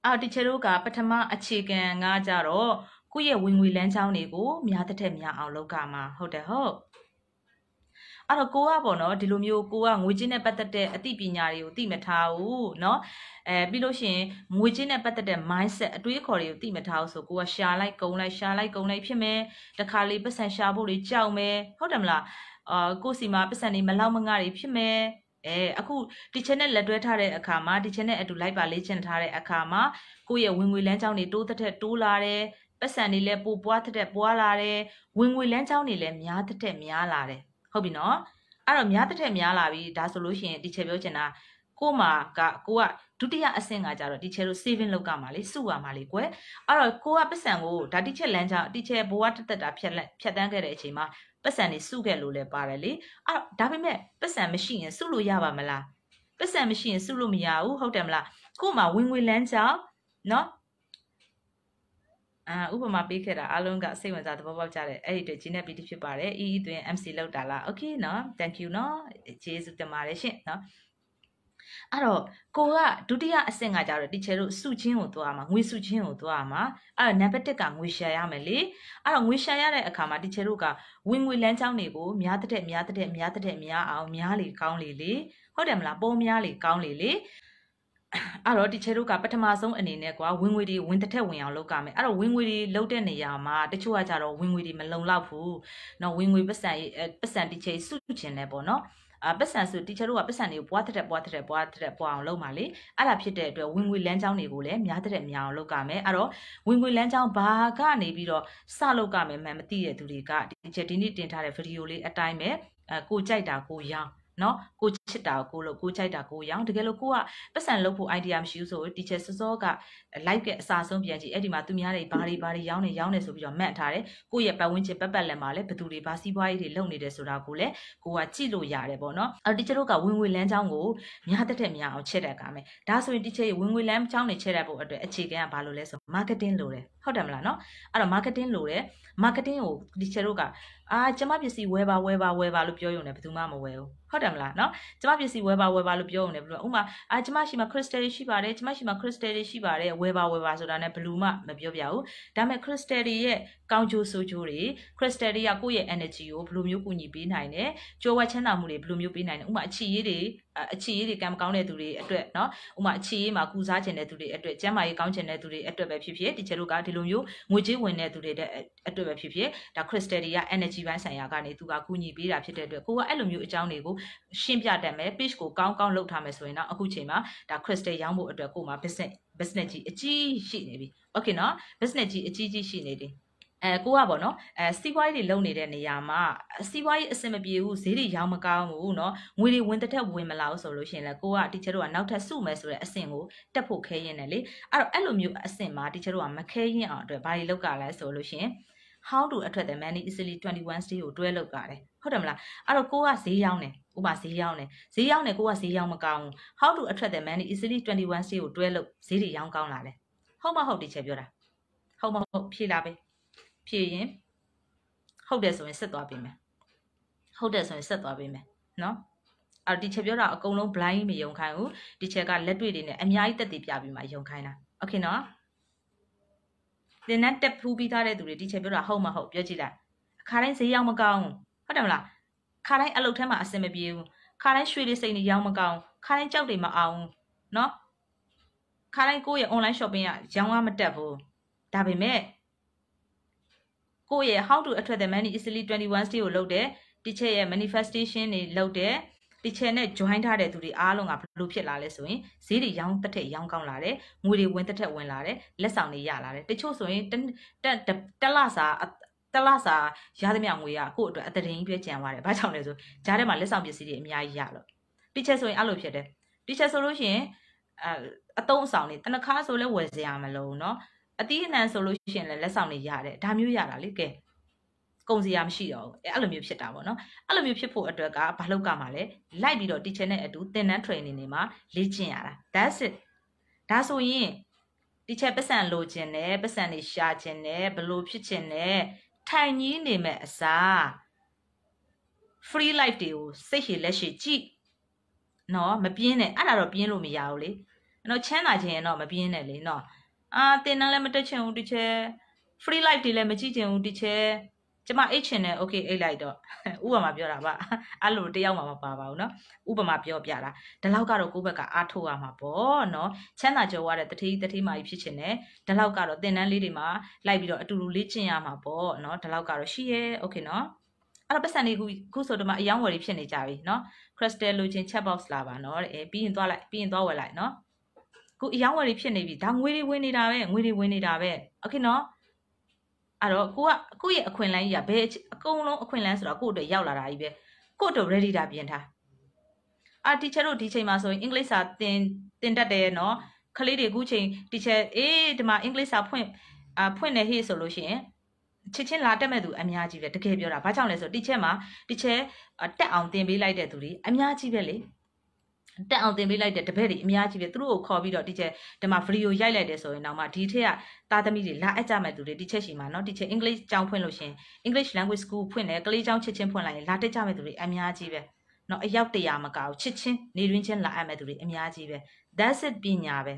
အော်တီချာတို့ကပထမ အခြေခံကကြတော့ကိုယ့်ရဲ့ဝင်ငွေလမ်းကြောင်းတွေကိုများတဲ့ထက်များအောင်လုပ်ကြမှာဟုတ်တယ်ဟုတ်အဲ့တော့ကိုကပေါ့နော်ဒီလိုမျိုးကိုကငွေချင်းနဲ့ပတ်သက်တဲ့အသိပညာတွေကိုသိမထားဘူးเนาะအဲပြီးလို့ရှိရင်ငွေချင်းနဲ့ပတ်သက်တဲ့ mindset အတွေးအခေါ်တွေကိုသိမထားဘူးဆိုကိုကရှာလိုက်ကုံလိုက်ရှာလိုက်ကုံလိုက်ဖြစ်မယ်တခါလေပတ်စံရှာဖို့တွေကြောက်မယ်ဟုတ်တယ်မလားအာကိုစီမှာပတ်စံတွေမလောက်မငှတွေဖြစ်မယ်အဲအခုဒီ channel လက်တွဲထားတဲ့အခါမှာဒီ channel အတူ live ပါလေ့ကျင့်ထားတဲ့အခါမှာကိုယ့်ရဲ့ဝင်ငွေလမ်းကြောင်းတွေတိုးတက်တိုးလာတယ်ပတ်စံတွေလည်းပိုပွားတက်ပွားလာတယ်ဝင်ငွေလမ်းကြောင်းတွေလည်းများတက်များလာတယ်ဟုတ်ပြီနော်အဲ့တော့များတက်များလာပြီဒါဆိုလို့ရှိရင်ဒီ channel ပြောချင်တာကိုမှာကကိုကဒုတိယအဆင့်ကကြတော့တီချဲတို့ saving လောက်ကမှာလေစုပါမှာလေကွယ်အဲ့တော့ကိုကပတ်စံကိုဒါတီချဲလမ်းကြောင်းတီချဲဘဝတက်တက်တာဖြတ်လက်ဖြတ်တန်းခဲ့တဲ့အချိန်မှာပတ်စံတွေစုခဲ့လို့လည်းပါတယ်လေအဲ့ဒါပေမဲ့ပတ်စံမရှိရင်စုလို့ရပါမလားပတ်စံမရှိရင်စုလို့မရဘူးဟုတ်တယ်မလားခုမှဝင်ငွေလမ်းကြောင်းနော်အာဥပမာပေးခဲ့တာအားလုံးကစိတ်ဝင်စားသဘောပေါက်ကြတယ်အဲ့ဒီအတွက်ဂျင်းနဲ့ပီတိဖြစ်ပါတယ်အီအီသွင်း MC လောက်တာလားโอเคเนาะ thank you เนาะကျေးဇူးတင်ပါတယ်ရှင်เนาะအဲ့တော့ကိုကဒုတိယအဆင့်ကကြတော့တီချယ်တို့စုချင်းကိုသွားမှာငွေစုချင်းကိုသွားမှာအဲ့တော့နံပါတ်1ကငွေရှာရမယ်လေအဲ့တော့ငွေရှာရတဲ့အခါမှာတီချယ်တို့ကဝင်ငွေလမ်းကြောင်းတွေကိုများတဲ့များတဲ့များတဲ့များအောင်များလေကောင်းလေလေဟုတ်တယ်မလားပုံများလေကောင်းလေလေအဲ့တော့တီချဲတို့ကပထမဆုံးအနေနဲ့ကွာဝင်ငွေတွေဝင်တစ်ထက်ဝင်အောင်လုပ်ကြမယ်အဲ့တော့ဝင်ငွေတွေလုပ်တဲ့နေရာမှာတချို့ကကြတော့ဝင်ငွေတွေမလုံလောက်ဘူးเนาะဝင်ငွေပတ်စံပတ်စံတီချဲစုချင်လဲပေါ့เนาะပတ်စံဆိုတီချာတို့ကပတ်စံတွေကိုပွားထက်တဲ့ပွားထက်တဲ့ပွားထက်တဲ့ပွားအောင်လုပ်ပါလေအဲ့ဒါဖြစ်တဲ့အတွက်ဝင်ငွေလမ်းကြောင်းတွေကိုလည်းများတဲ့များအောင်လုပ်ကြမယ်အဲ့တော့ဝင်ငွေလမ်းကြောင်းဘာကနေပြီးတော့စလုပ်ကြမယ်မှန်မသိတဲ့သူတွေကဒီချက်ဒီနေ့တင်ထားတဲ့ဗီဒီယိုလေးအတိုင်းပဲအဲကိုကြိုက်တာကိုရောင်းနော်ကိုချစ်တာကိုကိုလို့ကိုချိုက်တာကိုရောင်တကယ်လို့ကိုကပတ်စံလုပ်ဖို့ idea မရှိဘူးဆိုတီချာစောစောက live ကအစာဆုံးပြန်ကြည့်အဲ့ဒီမှာသူများတွေဘာတွေဘာတွေရောင်းနေရောင်းနေဆိုပြီးတော့မှတ်ထားတယ်ကိုရဲ့ပတ်ဝန်းကျင်ပတ်ပတ်လည်မှာလည်းဘသူတွေဘာစီးပွားရေးတွေလုပ်နေတယ်ဆိုတာကိုလည်းကိုကကြည့်လို့ရတယ်ပေါ့နော်အဲ့တီချာတို့ကဝင်ငွေလမ်းကြောင်းကိုများတက်တက်များအောင်ချဲ့တတ်ကြမယ်ဒါဆိုရင်တီချာရဲ့ဝင်ငွေလမ်းကြောင်းတွေချဲ့တတ်ဖို့အတွက်အခြေခံကဘာလို့လဲဆို marketing လိုတယ်ဟုတ်တယ်မလားနော်အဲ့တော့ marketing လိုတယ် marketing ကိုတီချာတို့ကအာကျမပစ္စည်းဝယ်ပါဝယ်ပါဝယ်ပါလို့ပြောရုံနဲ့ဘယ်သူမှမဝယ်ဘူးဟုတ်တယ်မလားနော်ကျမပစ္စည်းဝယ်ပါဝယ်ပါလို့ပြောရုံနဲ့ဘယ်လိုဥမာအာကျမရှိမှာ crystal တွေရှိပါတယ်ကျမရှိမှာ crystal တွေရှိပါတယ်ဝယ်ပါဝယ်ပါဆိုတာနဲ့ဘယ်လူမှမပြောပြဘူးဒါပေမဲ့ crystal တွေရဲ့ကောင်းကျိုးဆိုးကျိုးတွေ crystal တွေကကိုယ့်ရဲ့ energy ကိုဘယ်လိုမျိုးကူညီပေးနိုင်လဲကြိုးဝက်ချမ်းသာမှုတွေဘယ်လိုမျိုးပေးနိုင်လဲဥမာအချီရည်တွေအခြေရေးတွေကံမကောင်းတဲ့သူတွေအတွက်เนาะဥမာအခြေရေးမှာကုစားခြင်းတဲ့သူတွေအတွက်ကျန်းမာရေးကောင်းခြင်းတဲ့သူတွေအတွက်ပဲဖြစ်ဖြစ်ဒီချက်တို့ကဒီလိုမျိုးငွေကြေးဝင်တဲ့သူတွေတဲ့အတွက်ပဲဖြစ်ဖြစ်ဒါ crystal တွေက energy ပိုင်းဆိုင်ရာကနေသူကကူညီပေးတာဖြစ်တဲ့အတွက်ကိုကအဲ့လိုမျိုးအကြောင်းတွေကိုရှင်းပြတတ်မယ် page ကိုကောင်းကောင်းလုပ်ထားမယ်ဆိုရင်တော့အခုချိန်မှာဒါ crystal ရောင်းဖို့အတွက်ကိုမှ business business ကြီးအကြီးရှိနေပြီ okay เนาะ business ကြီးအကြီးကြီးရှိနေတယ်အဲကိုကပေါ့နော်အဲစီးပွားရေးတွေလုပ်နေတဲ့နေရာမှာစီးပွားရေးအဆင်မပြေဘူးဈေးတွေရောင်းမကောင်းဘူးနော်ငွေတွေဝင်တစ်ထက်ဝင်မလာဘူးဆိုလို့ရှိရင်လည်းကိုကတီချာတို့ကနောက်ထပ်စုမယ်ဆိုတဲ့အဆင့်ကိုတက်ဖို့ခဲရင်တယ်လေအဲ့တော့အဲ့လိုမျိုးအဆင့်မှာတီချာတို့ကမခဲရင်အောင်အတွက်ဘာတွေလုပ်ကြလဲဆိုလို့ရှိရင် how to attract the money easily 21 stay ကိုတွဲလုပ်ကြတယ်ဟုတ်တယ်မလားအဲ့တော့ကိုကဈေးရောင်းတယ်ဥပမာဈေးရောင်းတယ်ဈေးရောင်းတယ်ကိုကဈေးရောင်းမကောင်းဘူး how to attract the money easily 21 stay ကိုတွဲလုပ်ဈေးတွေရောင်းကောင်းလာတယ်ဟုတ်မဟုတ်တီချာပြောတာဟုတ်မဟုတ်ဖြေလာပဲဖြည့်ရင်ဟုတ်တယ်ဆိုရင်ဆက်သွားပေးမယ်ဟုတ်တယ်ဆိုရင်ဆက်သွားပေးမယ်နော်အဲ့ဒီချက်ပြောတာအကုန်လုံး blind မယုံခိုင်းဘူးဒီချက်ကလက်တွေ့တွေနဲ့အများကြီးတက်တည်ပြပြီးမှယုံခိုင်းတာโอเคနော်သင်တန်းတက်ဖူးပြီးသားတဲ့သူတွေဒီချက်ပြောတာဟုတ်မဟုတ်ပြောကြည့်လိုက်အခါတိုင်းဈေးရောက်မကောင်းဟုတ်တယ်မလားခါတိုင်းအလုပ်ထဲမှာအဆင်မပြေဘူးခါတိုင်းရွှေတွေစိတ်တွေရောက်မကောင်းခါတိုင်းကြောက်တွေမအောင်နော်ခါတိုင်းကိုယ့်ရဲ့ online shopping ကရောင်းရမတက်ဘူးဒါပေမဲ့ကိုယ့်ရဲ့ how to attract the money easily 21 step ကိုလုပ်တယ် teacher ရဲ့ manifestation တွေလုပ်တယ် teacher နဲ့ join ထားတဲ့သူတွေအားလုံးကဘလို့ဖြစ်လာလဲဆိုရင်ဈေးတွေရောင်းတစ်ထက်ရောင်းကောင်းလာတယ်ငွေတွေဝင်တစ်ထက်ဝင်လာတယ်လက်ဆောင်တွေရလာတယ်တချို့ဆိုရင်တက်တက်လစာတလစာရသမျှငွေရကို့အတွက်အတရင်ပြည့်ကြံသွားတယ်။ဘာကြောင့်လဲဆိုကြားထဲမှာလက်ဆောင်ပစ္စည်းတွေအများကြီးရလို့ teacher ဆိုရင်အဲ့လိုဖြစ်တယ်။ teacher ဆိုလို့ရှိရင်အအတုံးအဆောင်တွေတနခါဆိုလဲဝယ်စရာမလိုဘူးเนาะအသီးအနှံဆိုလို့ရှိရင်လည်းလက်ဆောင်တွေရတယ်ဒါမျိုးရတာလေကဲုံစရာမရှိတော့ဘူးအဲအဲ့လိုမျိုးဖြစ်တာပေါ့နော်အဲ့လိုမျိုးဖြစ်ဖို့အတွက်ကဘာလောက်ကမှလဲလိုက်ပြီးတော့ teacher နဲ့အတူသင်တန်း training တွေမှာလေ့ကျင့်ရတာ that's it ဒါဆိုရင် teacher ပတ်စံလိုချင်တယ်ပတ်စံတွေရှာချင်တယ်ဘလို့ဖြစ်ချင်တယ်ထိုင်ကြီးနေမဲ့အစား free life တွေကိုစိတ်ရှည်လက်ရှည်ကြည့်နော်မပြင်းနဲ့အဲ့ဒါတော့ပြင်းလို့မရဘူးလေနော်ချမ်းသာခြင်းရင်တော့မပြင်းနဲ့လေနော်အာတင်တန်းလည်းမတက်ချင်ဘူးတီချဲ free light တွေလည်းမကြည့်ချင်ဘူးတီချဲကျမအိတ်ချင်တယ်โอเคအိတ်လိုက်တော့ဥပမာပြောတာပါအဲ့လိုတယောက်မှမပါပါဘူးเนาะဥပမာပြောပြတာဒီလောက်ကတော့ကိုယ့်ဘက်ကအားထုတ်ရမှာပေါ့เนาะချမ်းသာကြော်ရတဲ့တတိတတိမာကြီးဖြစ်ချင်တယ်ဒီလောက်ကတော့သင်တန်းလေးတွေမှာလိုက်ပြီးတော့အတူတူလေ့ကျင့်ရမှာပေါ့เนาะဒီလောက်ကတော့ရှိရဲโอเคเนาะအဲ့တော့ပတ်စံလေးခုခုဆိုတော့မှအယောင်ဝယ်တွေဖြစ်နေကြပြီเนาะ crystal လိုချင် chat box လာပါเนาะအဲပြီးရင်သွားလိုက်ပြီးရင်သွားဝယ်လိုက်เนาะခုအယောင်းဝယ်တွေဖြစ်နေပြီဒါငွေတွေဝင်နေတာပဲငွေတွေဝင်နေတာပဲโอเคနော်အဲ့တော့ကိုကကိုယ့်ရဲ့အခွင့်အလမ်းကြီးကဘယ်အကုန်လုံးအခွင့်အလမ်းဆိုတော့ကို့အတွက်ရောက်လာတာကြီးပဲကို့အတွက် ready တာပြင်ထားအာတီချာတို့ဒီချိန်မှာဆိုရင် အင်္ဂလိပ်စာသင်သင်တတ်တယ်နော်ကလေးတွေအခုချိန်တီချာအေးဒီမှာအင်္ဂလိပ်စာဖွင့်အာဖွင့်နေဟေ့ဆိုလို့ရှိရင်ချစ်ချင်းလာတက်မဲ့သူအများကြီးပဲတကယ်ပြောတာဘာကြောင့်လဲဆိုတီချာမှာတီချာတက်အောင်သင်ပေးလိုက်တဲ့သူတွေအများကြီးပဲလေတက်အောင်တင်ပေးလိုက်တဲ့တပည့်တွေအများကြီးပဲသူတို့ကိုခေါ်ပြီးတော့ဒီချက်ဒီမှာဗီဒီယိုရိုက်လိုက်တယ်ဆိုရင်တော့မှဒီထက်ကသားသမီးတွေလာအပ်ကြမဲ့သူတွေဒီချက်ရှိမှာเนาะဒီချက်အင်္ဂလိပ်ကျောင်းဖွင့်လို့ရှင်အင်္ဂလိပ် language school ဖွင့်တယ်ကလေးကျောင်းချစ်ချင်းဖွင့်လိုက်ရင်လာတက်ကြမဲ့သူတွေအများကြီးပဲเนาะအယောက်တရာမကဘူးချစ်ချင်းနေရင်းချင်းလာအပ်မဲ့သူတွေအများကြီးပဲ that's it ပညာပဲ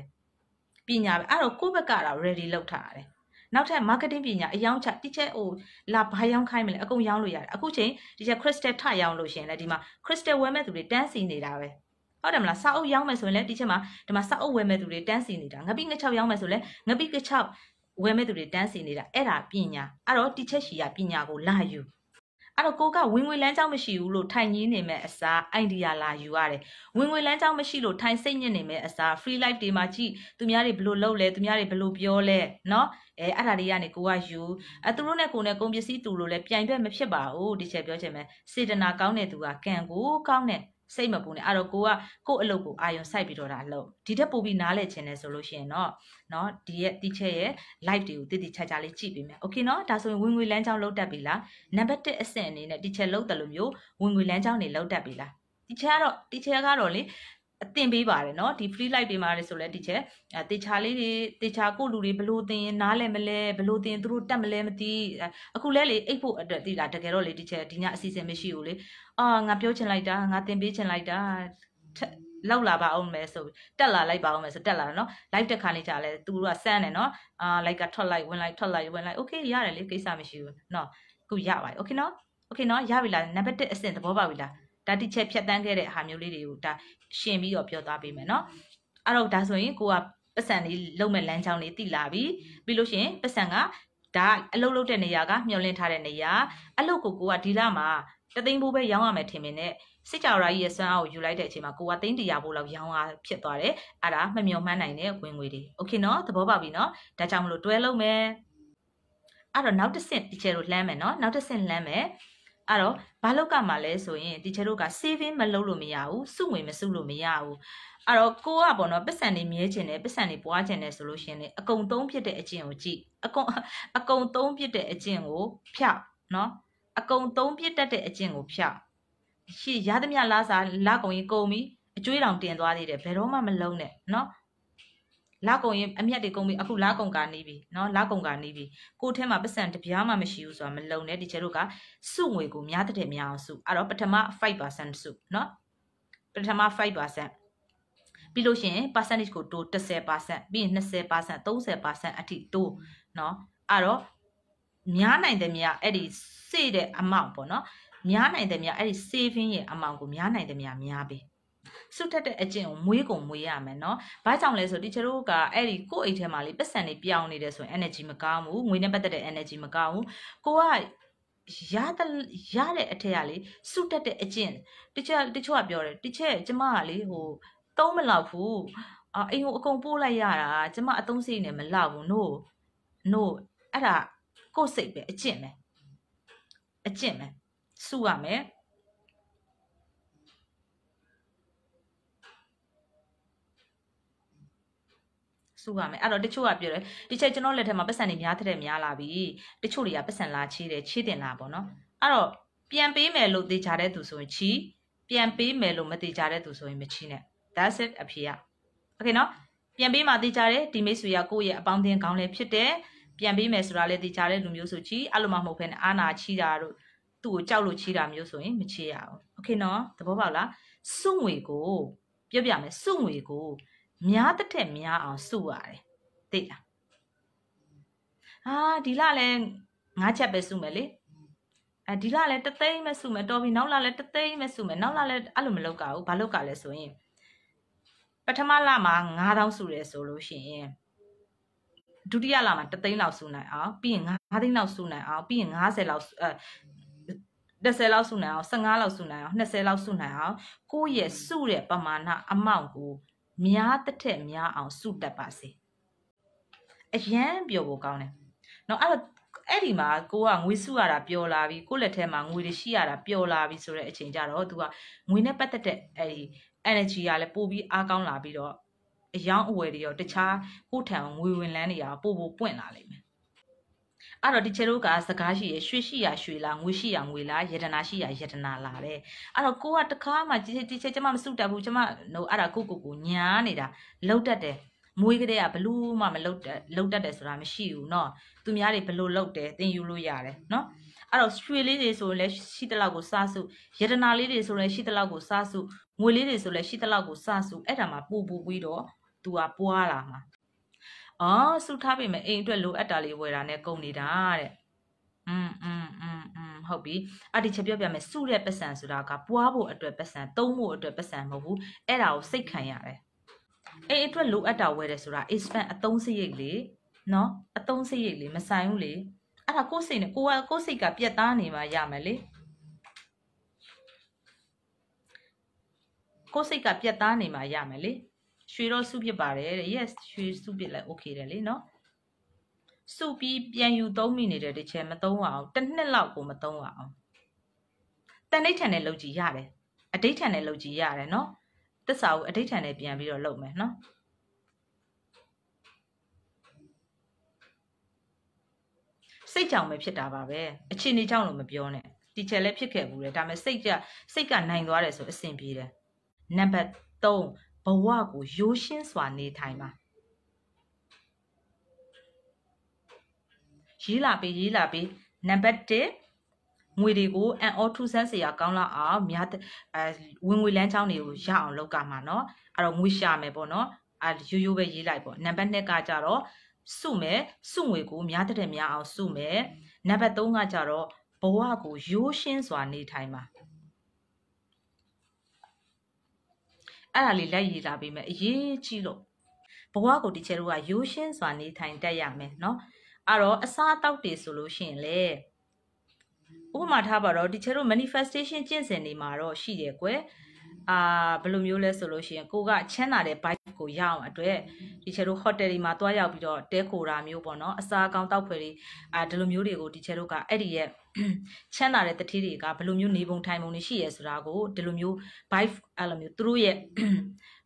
ပညာပဲအဲ့တော့ကိုယ့်ဘက်ကတော့ ready လုပ်ထားရတယ်နောက်ထပ် marketing ပညာအယောင်းချတိချက်ဟိုလာဘာယောင်းခိုင်းမလဲအကုန်ယောင်းလို့ရတယ်အခုချိန်ဒီချက် crystal ထယောင်းလို့ရှင်လေဒီမှာ crystal ဝယ်မဲ့သူတွေတန်းစီနေတာပဲဟုတ်တယ်မလားစာအုပ်ရောင်းမယ်ဆိုရင်လည်းဒီချက်မှာဒီမှာစာအုပ်ဝယ်မဲ့သူတွေတန်းစီနေတာငပိငချောက်ရောင်းမယ်ဆိုလည်းငပိငချောက်ဝယ်မဲ့သူတွေတန်းစီနေတာအဲ့ဒါပညာအဲ့တော့တီချက်ရှီကပညာကိုလာယူအဲ့တော့ကိုကဝင်ငွေလမ်းကြောင်းမရှိဘူးလို့ထိုင်ရင်းနေမဲ့အစားအိုင်ဒီယာလာယူရတယ်ဝင်ငွေလမ်းကြောင်းမရှိလို့ထိုင်စိတ်ညစ်နေမဲ့အစား free life တွေမှာကြည့်သူများတွေဘလို့လုပ်လဲသူများတွေဘလို့ပြောလဲเนาะအဲအဲ့ဒါတွေကနေကိုကယူအဲသူတို့နဲ့ကိုနဲ့ကုန်ပစ္စည်းတူလို့လဲပြိုင်ဘက်မဖြစ်ပါဘူးဒီချက်ပြောချင်မယ်စေတနာကောင်းတဲ့သူကကံကိုကောင်းတဲ့စိတ်မပူနဲ့အဲ့တော့ကိုကကို့အလုပ်ကိုအာရုံစိုက်ပြီးတော့ဒါလုပ်ဒီထက်ပိုပြီးနားလည်ခြင်းနဲ့ဆိုလို့ရှိရင်တော့เนาะဒီရဲ့ teacher ရဲ့ live တွေကိုတည်တည်ချာချာလေးကြည့်ပေးမယ် okay เนาะဒါဆိုရင်ဝင်ငွေလမ်းကြောင်းလောက်တက်ပြီလား number 1အဆင့်အနေနဲ့ teacher လောက်တယ်လို့မျိုးဝင်ငွေလမ်းကြောင်းတွေလောက်တက်ပြီလား teacher ကတော့ teacher ကတော့လေအသင်ပေးပါတယ်เนาะဒီ free light ပေးမှာလဲဆိုလဲ teacher အဲတေချာလေးတွေတေချာကိုလူတွေဘလို့သင်ရင်နားလဲမလဲဘလို့သင်သူတို့တက်မလဲမသိအခုလဲလေအိတ်ဖို့အတွက်ဒီလားတကယ်တော့လေ teacher ဒီညအစီအစဉ်မရှိဘူးလေအာငါပြောချင်လိုက်တာငါသင်ပေးချင်လိုက်တာလောက်လာပါအောင်မယ်ဆိုတက်လာလိုက်ပါအောင်မယ်ဆိုတက်လာတော့เนาะ live တက်ခါနေကြလဲသူတို့ကစမ်းတယ်เนาะအာ like ကထွက်လိုက်ဝင်လိုက်ထွက်လိုက်ဝင်လိုက် okay ရတယ်လေကိစ္စမရှိဘူးเนาะအခုရပါတယ် okay เนาะ okay เนาะရပြီလား number 1အဆင့်သဘောပေါက်ပြီလားဒါတိချက်ဖြတ်တန်းခဲ့တဲ့ဟာမျိုးလေးတွေကိုဒါရှင်ပြီးတော့ပြောသွားပေးမယ်နော်အဲ့တော့ဒါဆိုရင်ကိုကပတ်စံလေးလုံမဲ့လမ်းကြောင်းလေးတိလာပြီပြီးလို့ရှင်ပတ်စံကဒါအလုပ်လုပ်တဲ့နေရာကမျှော်လင့်ထားတဲ့နေရာအလုပ်ကိုကိုကဒီလမှာတသိန်းဘိုးပဲရောင်းရမယ်ထင်ပေနဲ့စစ်ကြောရာကြီးရဲ့စွမ်းအားကိုယူလိုက်တဲ့အချိန်မှာကိုကသိန်းတရာဘိုးလောက်ရောင်းအားဖြစ်သွားတယ်အဲ့ဒါမမျှော်မှန်းနိုင်တဲ့ဝင်ငွေတွေโอเคနော်သဘောပေါက်ပြီနော်ဒါကြောင့်မလို့တွဲလုံးမယ်အဲ့တော့နောက်တစ်ဆင့်တစ်ချက်လို့လှမ်းမယ်နော်နောက်တစ်ဆင့်လှမ်းမယ်အဲ့တော့ဘာလောက်ကမှလဲဆိုရင်တီချာတို့က saving မလုပ်လို့မရဘူးစုငွေမစုလို့မရဘူးအဲ့တော့ကိုကပေါ့နော်ပတ်စံတွေမြဲကျင်တယ်ပတ်စံတွေပွားကျင်တယ်ဆိုလို့ရှိရင်လေအကုံသုံးဖြစ်တဲ့အကျင့်ကိုကြည့်အကုံအကုံသုံးဖြစ်တဲ့အကျင့်ကိုဖျောက်နော် အကုံသုံးပြစ်တတ်တဲ့အကျင့်ကိုဖျောက်ရှေ့ရသမျှလာစားလာကုန်ရင်ကုန်ပြီအကျွေးတောင်တင်သွားသေးတယ်ဘယ်တော့မှမလုံးနဲ့နော်လာကုံရင်အမျက်တွေကုန်ပြီအခုလာကုံကနေပြီနော်လာကုံကနေပြီကိုထဲမှာပတ်စံတပြားမှမရှိဘူးဆိုတာမလုံနဲ့ဒီကျဲတို့ကစုငွေကိုများတဲ့များအောင်စုအဲ့တော့ပထမ5%စုနော်ပထမ5%ပြီးလို့ရှိရင် percentage ကိုတိုး30%ပြီးရင်20% 30%အထိတိုးเนาะအဲ့တော့များနိုင်တယ်များအဲ့ဒီစေတဲ့ amount ပေါ့เนาะများနိုင်တယ်များအဲ့ဒီ saving ရဲ့ amount ကိုများနိုင်တယ်များများပေးဆုထက်တဲ့အကျင့်ကိုမွေးကုန်မွေးရမယ်နော်။ဘာကြောင့်လဲဆိုတီချာတို့ကအဲ့ဒီကိုယ့်အိမ်ထဲမှာလေးပတ်စံတွေပြောင်းနေတယ်ဆိုရင် energy မကောင်းဘူး။ငွေနဲ့ပတ်သက်တဲ့ energy မကောင်းဘူး။ကိုကရတဲ့ရတဲ့အထက်ကလေဆုတက်တဲ့အကျင့်တချို့တချို့ကပြောတယ်တချက်ကျမကလေဟိုသုံးမလောက်ဘူးအအိမ်ကိုအကုန်ပို့လိုက်ရတာကျမအသုံးစိနေမလောက်ဘူး no no အဲ့ဒါကိုယ်စိတ်ပဲအကျင့်ပဲအကျင့်ပဲဆုရမယ်စုရမယ်အဲ့တော့တချို့ကပြောတယ်ဒီချက်ကျွန်တော်လက်ထက်မှာပတ်စံတွေများတဲ့များလာပြီတချို့တွေကပတ်စံလာချေးတယ်ချေးတင်လာပေါ့နော်အဲ့တော့ပြန်ပေးမယ်လို့သိကြတဲ့သူဆိုရင်ချီးပြန်ပေးမယ်လို့မသိကြတဲ့သူဆိုရင်မချီးနဲ့ that's it အဖြေရ okay နော်ပြန်ပေးမှသိကြတယ်ဒီမိတ်ဆွေရကိုယ့်ရဲ့အပေါင်းအသင်းခေါင်းလဲဖြစ်တယ်ပြန်ပေးမယ်ဆိုတာလဲသိကြတဲ့လူမျိုးဆိုချီးအဲ့လိုမှမဟုတ်ဘဲနဲ့အာနာချီးတာတို့သူ့ကိုကြောက်လို့ချီးတာမျိုးဆိုရင်မချီးရအောင် okay နော်သဘောပေါက်လားစွန့်ငွေကိုပြောပြမယ်စွန့်ငွေကိုများတစ်ထက်များအောင်စုရတယ်သိလားဟာဒီလလည်းငါးချက်ပဲစုမယ်လေအဲဒီလလည်းတသိန်းပဲစုမယ်တော် ပြီနောက်လလည်းတသိန်းပဲစုမယ်နောက်လလည်းအဲ့လိုမလုပ်ကြဘူးဘာလုပ်ကြလဲဆိုရင်ပထမလမှာ9000စုတယ်ဆိုလို့ရှိရင်ဒုတိယလမှာ3သိန်းလောက်စုနိုင်အောင်ပြီးရင်5သိန်းလောက်စုနိုင်အောင်ပြီးရင်90လောက်အဲ30လောက်စုနိုင်အောင်15လောက်စုနိုင်အောင်20လောက်စုနိုင်အောင်ကိုယ့်ရဲ့စုတဲ့ပမာဏအမောင့်ကိုများတစ်ထက်များအောင်စုတက်ပါစေအရန်ပြောဖို့ကောင်းတယ်เนาะအဲ့တော့အဲ့ဒီမှာကိုကငွေစုရတာပျော်လာပြီကိုလက်ထဲမှာငွေတွေရှိရတာပျော်လာပြီဆိုတဲ့အချိန်ကြတော့သူကငွေနဲ့ပတ်သက်တဲ့အဲ့ဒီ energy ကလည်းပိုပြီးအားကောင်းလာပြီးတော့အယောင်အဝယ်တွေရောတခြားကိုထံငွေဝင်လန်းတွေရောပို့ပို့ပွင့်လာလိမ့်မယ်အဲ့တော့ဒီချေတို့ကစကားရှိရရွှေရှိရရွှေလားငွေရှိရငွေလားယတနာရှိရယတနာလားပဲအဲ့တော့ကိုကတခါမှဒီချေဒီချေကျမမစုတတ်ဘူးကျမနော်အဲ့ဒါကိုကိုကိုညာနေတာလောက်တတ်တယ်မွေးကလေးကဘလို့မှမလောက်တက်လောက်တက်တယ်ဆိုတာမရှိဘူးเนาะသူများတွေဘလို့လောက်တယ်သင်ယူလို့ရတယ်เนาะအဲ့တော့ရွှေလေးတွေဆိုရင်လည်းရှိတဲ့လောက်ကိုစားစုယတနာလေးတွေဆိုရင်လည်းရှိတဲ့လောက်ကိုစားစုငွေလေးတွေဆိုလည်းရှိတဲ့လောက်ကိုစားစုအဲ့ဒါမှပူပူပြီးတော့ तू อ่ะပွားလာမှာဟောစုထားပေမဲ့အိမ်အတွက်လိုအပ်တာလေးဝယ်တာနဲ့ကုန်နေတာတဲ့อืม อืม อืมอืมဟုတ်ပြီအဲ့ဒီချက်ပြောပြမယ်စုတဲ့ပတ်စံဆိုတာကပွားဖို့အတွက်ပတ်စံသုံးဖို့အတွက်ပတ်စံမဟုတ်ဘူးအဲ့ဒါကိုစိတ်ခံရတယ်အိမ်အတွက်လိုအပ်တာဝယ်တယ်ဆိုတာ expand အသုံးစရိတ်လေးနော်အသုံးစရိတ်လေးမဆိုင်ဘူးလေအဲ့ဒါကိုယ်စိတ်နဲ့ကိုယ်ကကိုယ်စိတ်ကပြက်သားနေမှရမယ်လေကိုယ်စိတ်ကပြက်သားနေမှရမယ်လေရွှေတော့စုဖြစ်ပါတယ်တဲ့ yes ရွှေစုဖြစ်လဲ okay တယ်လေနော်စုပြီးပြန်ယူသုံးမိနေတဲ့တစ်ချက်မသုံးအောင်တစ်နှစ်လောက်ကိုမသုံးအောင် တန်ဋိဌာန်နဲ့လုပ်ကြည့်ရတယ်အဋိဌာန်နဲ့လုပ်ကြည့်ရတယ်နော်သစ္စာကိုအဋိဌာန်နဲ့ပြန်ပြီးတော့လုပ်မယ်နော်စိတ်ကြောင်ပဲဖြစ်တာပါပဲအခြေအနေကြောင့်လို့မပြောနဲ့တီချယ်လည်းဖြစ်ခဲ့ဘူးလေဒါပေမဲ့စိတ်ကစိတ်ကနိုင်သွားတယ်ဆိုအဆင်ပြေတယ်နံပါတ်3ဘဝကိုရိုးရှင်းစွာနေထိုင်ပါရေးလာပေးရေးလာပေးနံပါတ်1ငွေတွေကိုအန်အောထူဆန်းစရာကောင်းလောက်အောင်များအဲဝင်ငွေလမ်းကြောင်းတွေကိုရအောင်လုပ်ကြမှာเนาะအဲ့တော့ငွေရှာမယ်ပေါ့เนาะအဲရိုးရိုးပဲရေးလိုက်ပေါ့နံပါတ်2ကကြတော့စုမယ်စုငွေကိုများတဲ့များအောင်စုမယ်နံပါတ်3ကကြတော့ဘဝကိုရိုးရှင်းစွာနေထိုင်ပါအဲ့ဒါလေးလက်ရည်လာပေးမယ်အရေးကြီးလို့ဘဝကိုတီချဲတို့ကရိုးရှင်းစွာနေထိုင်တတ်ရမယ်เนาะအဲ့တော့အစားအသောက်တွေဆိုလို့ရှိရင်လေဥပမာထားပါတော့တီချဲတို့ manifestation ကျင့်စဉ်တွေမှာတော့ရှိတယ်ကွယ်အာဘယ်လိုမျိုးလဲဆိုလို့ရှိရင်ကိုကချမ်းသာတဲ့ vibe ကိုရအောင်အတွက်ဒီချေတို့ hotel တွေမှာတွားရောက်ပြီးတော့တဲခိုတာမျိုးပေါ့နော်အစာကောင်တောက်ဖွဲ့တွေအာဒီလိုမျိုးတွေကိုဒီချေတို့ကအဲ့ဒီရဲ့ချမ်းသာတဲ့တတိတွေကဘယ်လိုမျိုးနေပုံထိုင်ပုံတွေရှိရဲဆိုတာကိုဒီလိုမျိုး vibe အဲ့လိုမျိုးသူတို့ရဲ့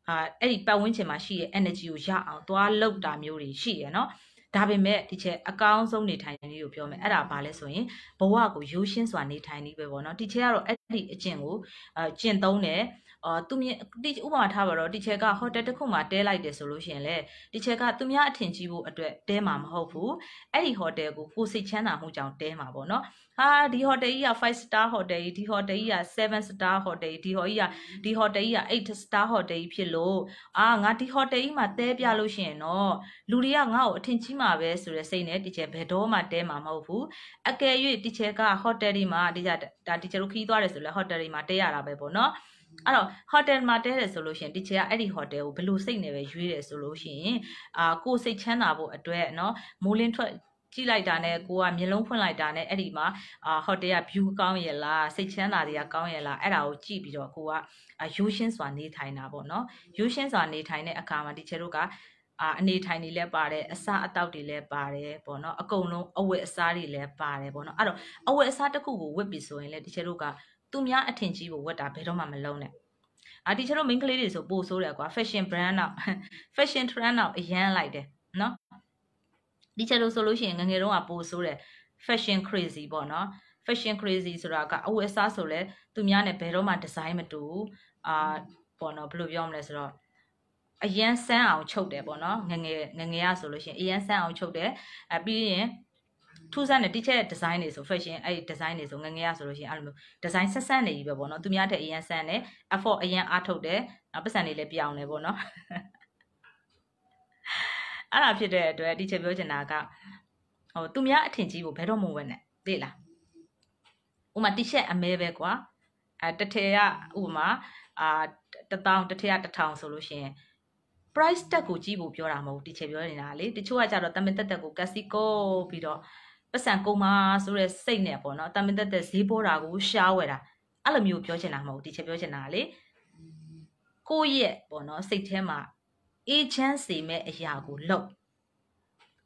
အာအဲ့ဒီပတ်ဝန်းကျင်မှာရှိရဲ energy ကိုရအောင်တွားလောက်တာမျိုးတွေရှိရဲနော်ဒါပေမဲ့ဒီချက်အကောင်းဆုံးနေထိုင်နည်းကိုပြောမယ်အဲ့ဒါဘာလဲဆိုရင်ဘဝကိုရိုးရှင်းစွာနေထိုင်နည်းပဲပေါ့နော်ဒီချက်ကတော့အဲ့ဒီအကျင့်ကိုအကျင့်သုံးတယ်အာသူမြင်ဥပမာထားပါတော့တီချယ်ကဟိုတယ်တစ်ခုမှာတဲလိုက်တယ်ဆိုလို့ရှိရင်လေတီချယ်ကသူများအထင်ကြီးဖို့အတွက်တဲမှာမဟုတ်ဘူးအဲ့ဒီဟိုတယ်ကိုကိုစိတ်ချမ်းသာမှုကြောင့်တဲမှာပေါ့နော်ဟာဒီဟိုတယ်ကြီးက5 star ဟိုတယ်ကြီးဒီဟိုတယ်ကြီးက7 star ဟိုတယ်ကြီးဒီဟိုကြီးကဒီဟိုတယ်ကြီးက8 star ဟိုတယ်ကြီးဖြစ်လို့အာငါဒီဟိုတယ်ကြီးမှာတဲပြလို့ရှိရင်တော့လူတွေကငါ့ကိုအထင်ကြီးမှာပဲဆိုတဲ့စိတ်နဲ့တီချယ်ဘယ်တော့မှတဲမှာမဟုတ်ဘူးအကယ်၍တီချယ်ကဟိုတယ်ဒီမှာဒီကြဒါတီချယ်တို့ခီးသွားတယ်ဆိုလဲဟိုတယ်ဒီမှာတဲရတာပဲပေါ့နော်အဲ့တော့ hotel မှာတဲတယ်ဆိုလို့ရှိရင်တချေကအဲ့ဒီ hotel ကိုဘလို့စိတ်နဲ့ပဲရွေးတယ်ဆိုလို့ရှိရင်အာကိုစိတ်ချမ်းသာဖို့အတွက်เนาะမိုးလင်းထွက်ကြည့်လိုက်တာနဲ့ကိုကမျက်လုံးဖွင့်လိုက်တာနဲ့အဲ့ဒီမှာအာဟိုတယ်က view ကောင်းရလားစိတ်ချမ်းသာတွေကကောင်းရလားအဲ့ဒါကိုကြည့်ပြီးတော့ကိုကရိုးရှင်းစွာနေထိုင်တာပေါ့နော်ရိုးရှင်းစွာနေထိုင်တဲ့အခါမှာဒီချေတို့ကအာအနေထိုင်တွေလည်းပါတယ်အစာအသောက်တွေလည်းပါတယ်ပေါ့နော်အကုန်လုံးအဝတ်အစားတွေလည်းပါတယ်ပေါ့နော်အဲ့တော့အဝတ်အစားတစ်ခုကိုဝတ်ပြီဆိုရင်လည်းဒီချေတို့ကသူများအထင်ကြီးကိုဝတ်တာဘယ်တော့မှမလုံးနဲ့အာတီချာတို့ main ကလေးတွေဆိုပို့ဆိုးတယ်ကွာ fashion brand တော့ fashion trend တော့အရန်လိုက်တယ်နော်တီချာတို့ဆိုလို့ရှိရင်ငငယ်တုန်းကပို့ဆိုးတယ် fashion crazy ပေါ့နော် fashion crazy ဆိုတာကအဝတ်အစားဆိုလဲသူများနဲ့ဘယ်တော့မှ design မတူအာပေါ့နော်ဘယ်လိုပြောမလဲဆိုတော့အရန်ဆန်းအောင်ချုပ်တယ်ပေါ့နော်ငငယ်ငငယ်ရဆိုလို့ရှိရင်အရန်ဆန်းအောင်ချုပ်တယ်အဲပြီးရင်ထူးဆန်းတဲ့ teacher ရဲ့ design တွေဆို fashion အဲ့ဒီ design တွေဆိုငငယ်ရဆိုလို့ရှိရင်အဲ့လိုမျိုး design ဆက်ဆန်းနေကြီးပဲပေါ့နော်သူများတဲ့အရင်ဆန်းတယ် effort အရင်အားထုတ်တယ်နောက်ပတ်စံတွေလည်းပြောင်းတယ်ပေါ့နော်အဲ့ဒါဖြစ်တဲ့အတွက် teacher ပြောချင်တာကဟိုသူများအထင်ကြီးဖို့ဘယ်တော့မှဝင်နဲ့သိလားဥမာ t-shirt အမဲပဲကွာအဲတထေရဥပမာအာတထောင်တထေရတထောင်ဆိုလို့ရှိရင် price tag ကိုကြီးဖို့ပြောတာမဟုတ်တီချေပြောနေတာလေတချို့ကကြတော့တမင်တက်တက်ကိုကက်စီကိုပြီးတော့ပတ်စံကုန်ပါဆိုတဲ့စိတ်နဲ့ပေါ့နော်တမင်သက်သက်ဈေးပေါ်တာကို ရှားဝယ်တာအဲ့လိုမျိုးပြောချင်တာမဟုတ်ဘူးဒီချက်ပြောချင်တာကလေကိုယ့်ရဲ့ပေါ့နော်စိတ်ထဲမှာအေးချမ်းစေမဲ့အရာကိုလုပ်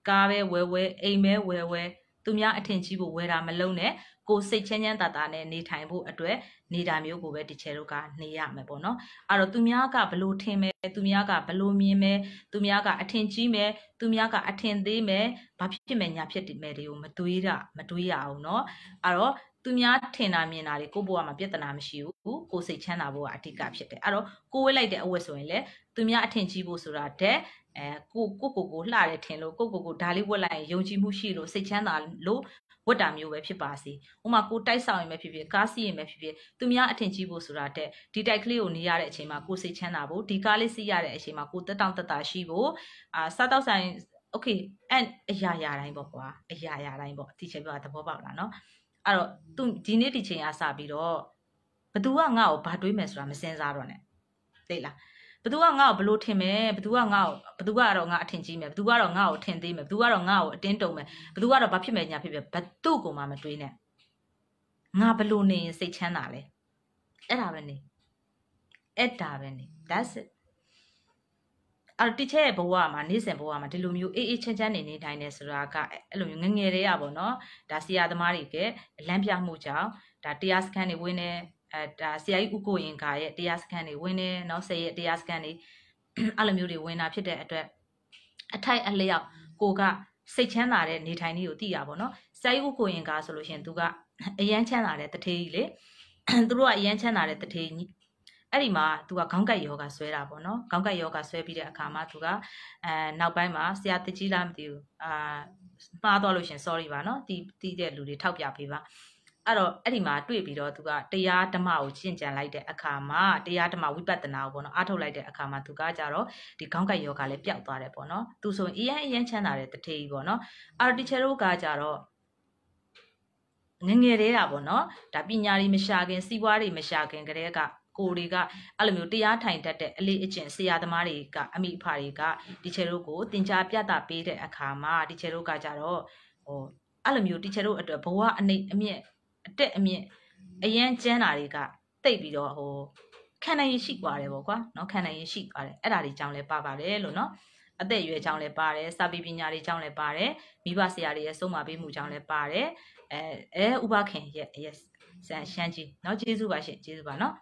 ကားပဲဝဲဝဲအိမ်ပဲဝဲဝဲသူများအထင်ကြီးဖို့ဝယ်တာမလုံးနဲ့ကိုစိတ်ချမ်းချမ်းသာသာနဲ့နေထိုင်ဖို့အတွက်နေတာမျိုးကိုပဲဒီချဲတို့ကနေရမယ်ပေါ့နော်အဲ့တော့သူများကဘလို့ထင်မယ်သူများကဘလို့မြင်မယ်သူများကအထင်ကြီးမယ်သူများကအထင်သေးမယ်ဘာဖြစ်မယ်ညာဖြစ်မယ်တွေကိုမတွေးတာမတွေးရအောင်နော်အဲ့တော့သူများထင်တာမြင်တာတွေကိုဘဝမှာပြဿနာမရှိဘူးကိုစိတ်ချမ်းသာဖို့ကအဓိကဖြစ်တယ်အဲ့တော့ကိုဝေးလိုက်တဲ့အဝတ်ဆိုရင်လေသူများအထင်ကြီးဖို့ဆိုတာတဲ့အဲကိုကိုကိုကိုလှတယ်ထင်လို့ကိုကိုကိုဒါလေးဝတ်လိုက်ရင်ယုံကြည်မှုရှိလို့စိတ်ချမ်းသာလို့ဝတ်တာမျိုးပဲဖြစ်ပါစေ။ဥမာကိုတိုက်ဆောင်ရင်ပဲဖြစ်ဖြစ်ကားစီးရင်ပဲဖြစ်ဖြစ်သူများအထင်ကြီးဖို့ဆိုတာတဲ့ဒီတိုက်ကလေးကိုနေရတဲ့အချိန်မှာကိုစိတ်ချမ်းသာဖို့ဒီကားလေးစီးရတဲ့အချိန်မှာကိုတက်တောင့်တက်တာရှိဖို့အာစားတောက်ဆိုင် okay and အရာရာတိုင်းပေါ့ကွာအရာရာတိုင်းပေါ့ဒီချက်ပြောတာသဘောပေါက်လားနော်အဲ့တော့သူဒီနေ့ဒီချိန်အားစပြီးတော့ဘသူကငါ့ကိုဘာတွေးမယ်ဆိုတာမစင်စားတော့နဲ့သိလားဘသူကငါ့ကိုဘလို့ထင်မယ်ဘသူကငါ့ကိုဘသူကတော့ငါအထင်ကြီးမယ်ဘသူကတော့ငါ့ကိုအထင်သေးမယ်ဘသူကတော့ငါ့ကိုအတင်းတုံမယ်ဘသူကတော့ဘာဖြစ်မယ်ညာဖြစ်မယ်ဘသူ့ကိုမှမတွေးနဲ့ငါဘလို့နေရင်စိတ်ချမ်းသာလဲအဲ့ဒါပဲနေအဲ့ဒါပဲနေ that's it အဲ့တော့ teacher ရဲ့ဘဝမှာနေ့စဉ်ဘဝမှာဒီလိုမျိုးအေးအေးချမ်းချမ်းနေနေတိုင်းနေဆိုတာကအဲ့လိုမျိုးငငယ်တွေကပေါ့နော်ဒါဆရာသမားတွေကလမ်းပြမှုကြောင့်ဒါတရားစခန်းတွေဝင်နေအဲဒါဆရာကြီးဥကိုရင်ကရဲ့တရားစခန်းတွေဝင်နေเนาะဆရာရဲ့တရားစခန်းတွေအဲ့လိုမျိုးတွေဝင်တာဖြစ်တဲ့အတွက်အထိုက်အလျောက်ကိုကစိတ်ချမ်းသာတဲ့နေထိုင်လေးကိုသိရပါဘောเนาะဆရာကြီးဥကိုရင်ကဆိုလို့ရှင်သူကအယမ်းချမ်းသာတဲ့တထေးကြီးလေသူတို့ကအယမ်းချမ်းသာတဲ့တထေးကြီးအဲ့ဒီမှာသူကခေါင်းကက်ယောဂဆွဲတာပေါ့နော်ခေါင်းကက်ယောဂဆွဲပြီးတဲ့အခါမှာသူကအဲနောက်ပိုင်းမှာဆရာတကြီးလားမသိဘူးအာမှားသွားလို့ရှင် sorry ပါနော်တီးတီးတဲ့လူတွေထောက်ပြပေးပါအဲ့တော့အဲ့ဒီမှာတွေ့ပြီးတော့သူကတရားဓမ္မကိုရှင်းကြံလိုက်တဲ့အခါမှာတရားဓမ္မဝိပဿနာကိုပေါ့နော်အားထုတ်လိုက်တဲ့အခါမှာသူကကြတော့ဒီခေါင်းကိုက်ယောဂလည်းပျောက်သွားတယ်ပေါ့နော်သူဆိုရင်အရင်အရင်ချမ်းသာတဲ့တထေးကြီးပေါ့နော်အာတီချေတို့ကကြတော့ငငယ်သေးတာပေါ့နော်ဒါပညာတွေမရှာခင်စီးပွားတွေမရှာခင်ကတည်းကကိုတွေကအဲ့လိုမျိုးတရားထိုင်တတ်တဲ့အလေးအကျင့်ဆရာသမားတွေကအမိအဖတွေကတီချေတို့ကိုတင် जा ပြတာပေးတဲ့အခါမှာတီချေတို့ကကြတော့ဟိုအဲ့လိုမျိုးတီချေတို့အတွက်ဘဝအနေအမြင့်အတက်အမြင့်အရန်ကျန်းတာတွေကတိတ်ပြီးတော့ဟိုခံနိုင်ရရှိသွားတယ်ပေါ့ကွာเนาะခံနိုင်ရရှိသွားတယ်အဲ့ဒါတွေကြောင့်လဲပါပါတယ်လို့เนาะအသက်အရွယ်ကြောင့်လဲပါတယ်စာပေပညာတွေကြောင့်လဲပါတယ်မိဘဆရာတွေရဲ့ဆုံးမပေးမှုကြောင့်လဲပါတယ်အဲအဲဥပခင်ရဲ့ yes ဆန်ရှမ်းကြီးเนาะကျေးဇူးပါရှင်ကျေးဇူးပါเนาะ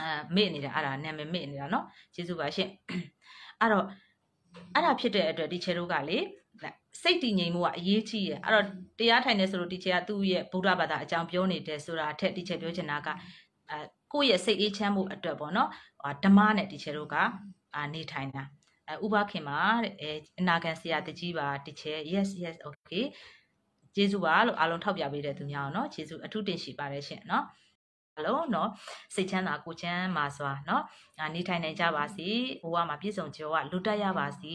အဲမေ့နေတာအဲ့ဒါနာမည်မေ့နေတာเนาะကျေးဇူးပါရှင်အဲ့တော့အဲ့ဒါဖြစ်တဲ့အတွက်ဒီချေတို့ကလေစိတ်တည်ငြိမ်မှုကအရေးကြီးတယ်အဲ့တော့တရားထိုင်နေဆိုလို့တီချာကသူ့ရဲ့ဗုဒ္ဓဘာသာအကြောင်းပြောနေတယ်ဆိုတာအထက်တီချာပြောချင်တာကအဲကိုယ့်ရဲ့စိတ်အေးချမ်းမှုအတွက်ပေါ့နော်ဓမ္မနဲ့တီချာတို့ကနေထိုင်တာအဲဥပခင်မှာတဲ့အနာဂတ်ဆရာတကြီးပါတီချာ yes yes okay ကျေးဇူးပါလို့အားလုံးထောက်ပြပေးတဲ့သူများအောင်နော်ကျေးဇူးအထူးတင်ရှိပါတယ်ရှင်နော်အားလုံးเนาะစိတ်ချမ်းသာကိုချမ်းသာစွာเนาะနေထိုင်နိုင်ကြပါစေဘဝမှာပြည့်စုံကြွယ်ဝလူတက်ရပါစေ